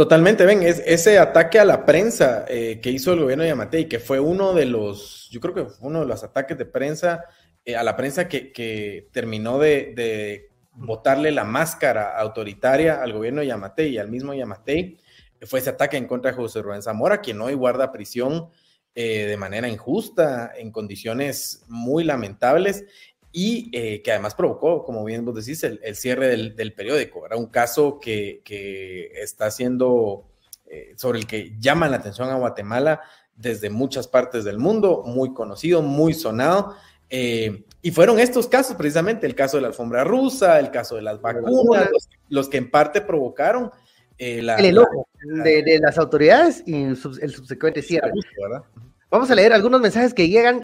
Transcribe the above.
Totalmente, ven, es, ese ataque a la prensa eh, que hizo el gobierno de Yamatei, que fue uno de los, yo creo que fue uno de los ataques de prensa, eh, a la prensa que, terminó de, botarle la máscara autoritaria al gobierno de Yamatei y al mismo Yamatei, eh, fue ese ataque en contra de José Rubén Zamora, quien hoy guarda prisión de manera injusta, en condiciones muy lamentables, y eh, que además provocó, como bien vos decís, el, cierre del, periódico. Era un caso que, está siendo, eh, sobre el que llama la atención a Guatemala desde muchas partes del mundo, muy conocido, muy sonado. Eh, y fueron estos casos, precisamente el caso de la alfombra rusa, el caso de las vacunas, los, que en parte provocaron el enojo de, las autoridades y el, subsecuente cierre. Vamos a leer algunos mensajes que llegan